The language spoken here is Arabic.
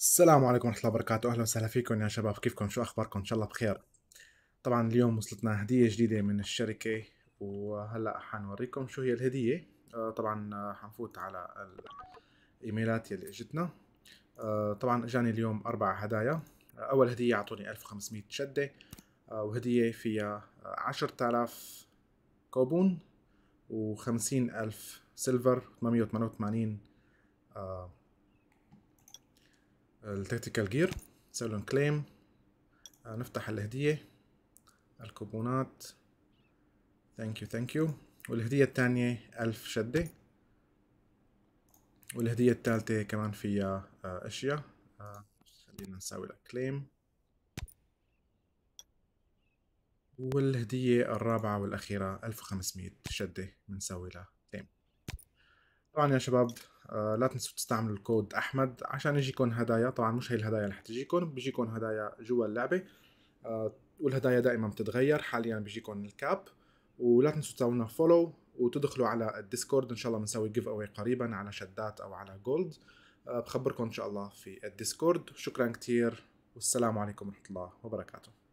السلام عليكم ورحمة الله وبركاته أهلا وسهلا فيكم يا شباب كيفكم شو أخباركم إن شاء الله بخير طبعا اليوم وصلتنا هدية جديدة من الشركة وهلأ حنوريكم شو هي الهدية آه، طبعا آه، حنفوت على الإيميلات يلي إجتنا آه، طبعا إجاني اليوم أربع هدايا أول هدية أعطوني 1500 شدة وهدية فيها 10000 كوبون و 50000 سيلفر 888 التكتيكال جير لهم كليم آه، نفتح الهدية الكوبونات ثانك يو ثانك يو والهدية الثانية ألف شدة والهدية الثالثة كمان فيها آه، أشياء آه، خلينا نساوي لها كليم والهدية الرابعة والأخيرة 1500 شدة بنساوي لها كليم طبعا يا شباب آه، لا تنسوا تستعملوا الكود احمد عشان يجيكم هدايا طبعا مش هي الهدايا اللي حتجيكم بيجيكم هدايا جوا اللعبه آه، والهدايا دائما بتتغير حاليا بيجيكم الكاب ولا تنسوا تسووا لنا فولو وتدخلوا على الديسكورد ان شاء الله بنسوي جيف اواي قريبا على شدات او على جولد آه، بخبركم ان شاء الله في الديسكورد شكرا كثير والسلام عليكم ورحمه الله وبركاته